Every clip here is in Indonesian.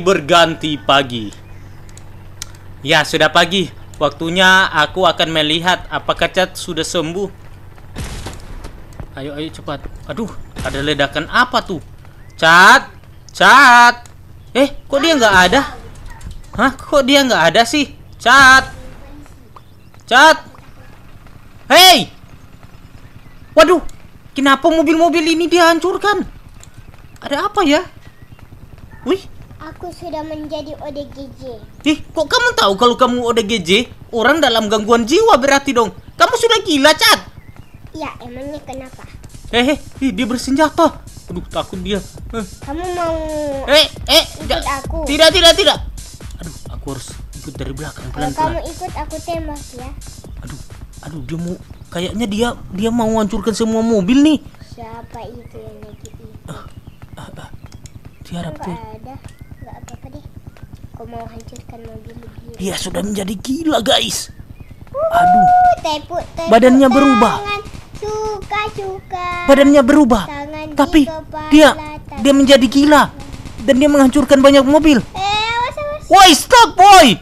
berganti pagi. Ya, sudah pagi. Waktunya aku akan melihat apakah cat sudah sembuh. Ayo, ayo cepat. Aduh, ada ledakan apa tuh? Cat, cat. Eh, kok dia nggak ada? Hah, kok dia nggak ada sih? Cat, cat. Hei! Waduh, kenapa mobil-mobil ini dihancurkan? Ada apa ya? Wih, Aku sudah menjadi ODGJ. Ih, kok kamu tahu kalau kamu ODGJ? Orang dalam gangguan jiwa berarti dong. Kamu sudah gila, Cat. Ya, emangnya kenapa? Eh, eh, dia bersenjata. Aduh, takut dia. Eh. Kamu mau Eh, eh, ikut aku? Tidak, tidak, tidak. Aduh, aku harus ikut dari belakang pelan-pelan. Kalau kamu ikut aku tembak ya. Aduh, aduh dia mau kayaknya dia dia mau hancurkan semua mobil nih. Siapa itu yang lagi itu? Ah, eh, ah, eh, ah. Eh. Tiarap tuh. ada. Gak apa-apa deh. Aku mau hancurkan mobil dia. Dia sudah menjadi gila, guys. Aduh. Tepuk, tepuk Badannya tangan. berubah. Suka, suka. Badannya berubah. Tangan Tapi di dia tangan. dia menjadi gila dan dia menghancurkan banyak mobil. Eh, Woi, stop, boy.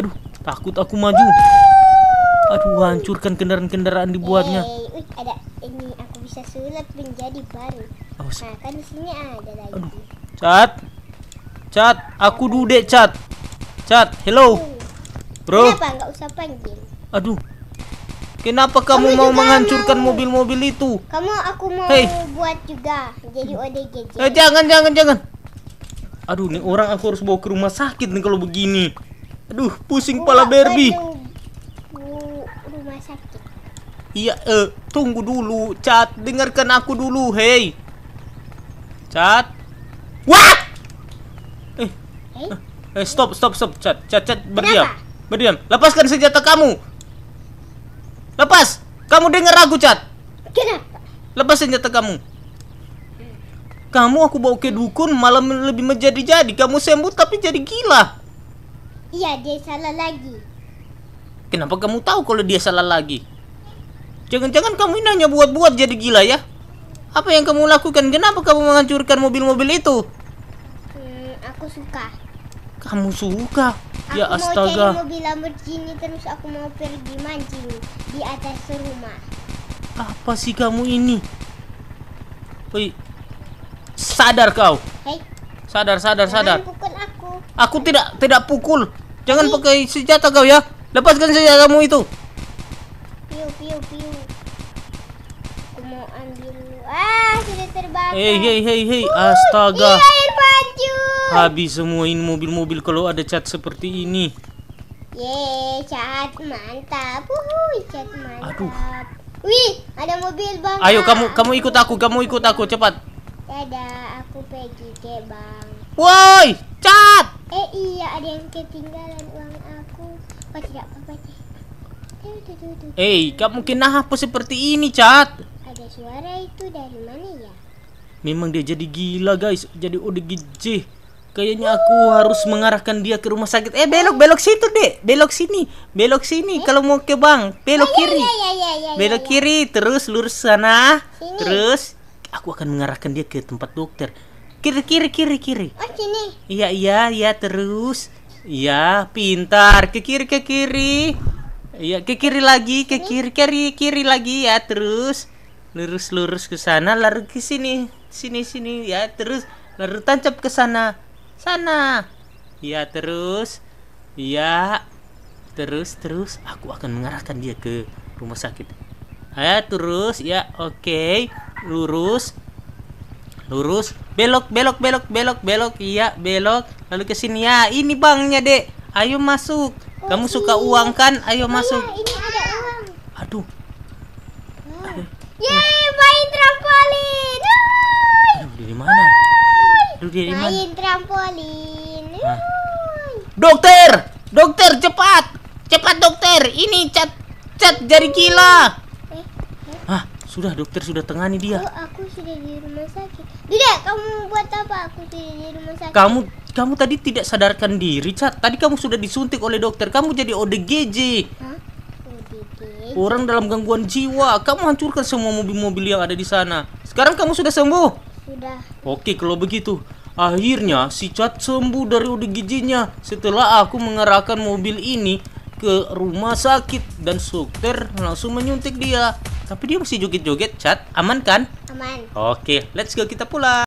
Aduh, takut aku maju. Wuh. Aduh, hancurkan kendaraan-kendaraan dibuatnya. Eh, ada ini aku bisa sulap menjadi baru. Awas. Nah, kan di sini ada lagi. Aduh, cat. Chat, aku dudek chat. Cat, hello. Bro. Kenapa enggak usah panggil? Aduh. Kenapa kamu, kamu mau menghancurkan mobil-mobil itu? Kamu aku mau hey. buat juga jadi ODGJ. Eh, jangan jangan jangan. Aduh, nih orang aku harus bawa ke rumah sakit nih kalau begini. Aduh, pusing kepala Berbi. Rumah sakit. Iya, eh, tunggu dulu, chat, Dengarkan aku dulu, hei. Chat. What? Eh, eh stop, stop, stop. chat, chat, chat, berdiam. Kenapa? Berdiam. Lepaskan senjata kamu. Lepas. Kamu dengar aku, chat, Kenapa? Lepas senjata kamu. Kamu aku bawa ke dukun malam lebih menjadi-jadi. Kamu sembuh tapi jadi gila. Iya, dia salah lagi. Kenapa kamu tahu kalau dia salah lagi? Jangan-jangan kamu ini hanya buat-buat jadi gila ya? Apa yang kamu lakukan? Kenapa kamu menghancurkan mobil-mobil itu? Hmm, aku suka. Kamu suka? Ya, aku ya mau astaga. Aku mobil Lamborghini terus aku mau pergi mancing di atas rumah. Apa sih kamu ini? Hei, Sadar kau. Hei. Sadar, sadar, Jangan sadar. pukul aku. Aku tidak tidak pukul. Jangan Hei. pakai senjata kau ya. Lepaskan senjatamu itu. Piu piu piu. Aku mau ambil. Ah, sudah terbang. Hei hei hei hei. Astaga. Iya, iya. Habis semuain mobil-mobil kalau ada cat seperti ini. Ye, cat mantap. Uhuh, cat mantap. Aduh. Wih, ada mobil bang. Ayo kamu kamu ikut aku, kamu ikut aku cepat. Ada aku pergi ke bang. Woi, cat. Eh iya ada yang ketinggalan uang aku. Apa tidak apa-apa sih. Eh, kamu apa seperti ini cat? Ada suara itu dari mana ya? Memang dia jadi gila guys, jadi udah gijih. Kayaknya aku harus mengarahkan dia ke rumah sakit. Eh belok belok situ deh, belok sini, belok sini. Eh? Kalau mau ke bank, belok oh, ya, kiri, ya, ya, belok kiri, terus lurus sana, sini. terus aku akan mengarahkan dia ke tempat dokter. Kiri kiri kiri kiri. Oh sini. Iya iya iya terus. Iya pintar ke kiri ke kiri. Iya ke kiri lagi ke kiri kiri kiri lagi ya terus lurus lurus ke sana lalu ke sini sini sini ya terus lalu tancap ke sana Sana. Ya terus. Ya. Terus terus aku akan mengarahkan dia ke rumah sakit. Ya terus ya oke. Okay. Lurus. Lurus. Belok belok belok belok belok. Iya belok. Lalu ke sini ya. Ini bangnya dek. Ayo masuk. Kamu oh, suka uang kan? Ayo oh, masuk. ini ada uang. Aduh. Yeay, main trampolin. Aduh, dari mana? Aduh, dari mana? Main trampolin. Hah? Dokter, dokter cepat. Cepat dokter, ini cat cat jari gila. Eh, eh. Ah, sudah dokter sudah tangani dia. Aku, oh, aku sudah di rumah sakit. Tidak, kamu buat apa? Aku sudah di rumah sakit. Kamu kamu tadi tidak sadarkan diri, Cat. Tadi kamu sudah disuntik oleh dokter. Kamu jadi ODGJ. Hah? ODGJ. Orang dalam gangguan jiwa. Kamu hancurkan semua mobil-mobil yang ada di sana. Sekarang kamu sudah sembuh? Sudah. Oke, kalau begitu Akhirnya si Cat sembuh dari udik giginya setelah aku mengerahkan mobil ini ke rumah sakit dan dokter langsung menyuntik dia. Tapi dia masih joget-joget, Cat. Aman kan? Aman. Oke, let's go kita pulang.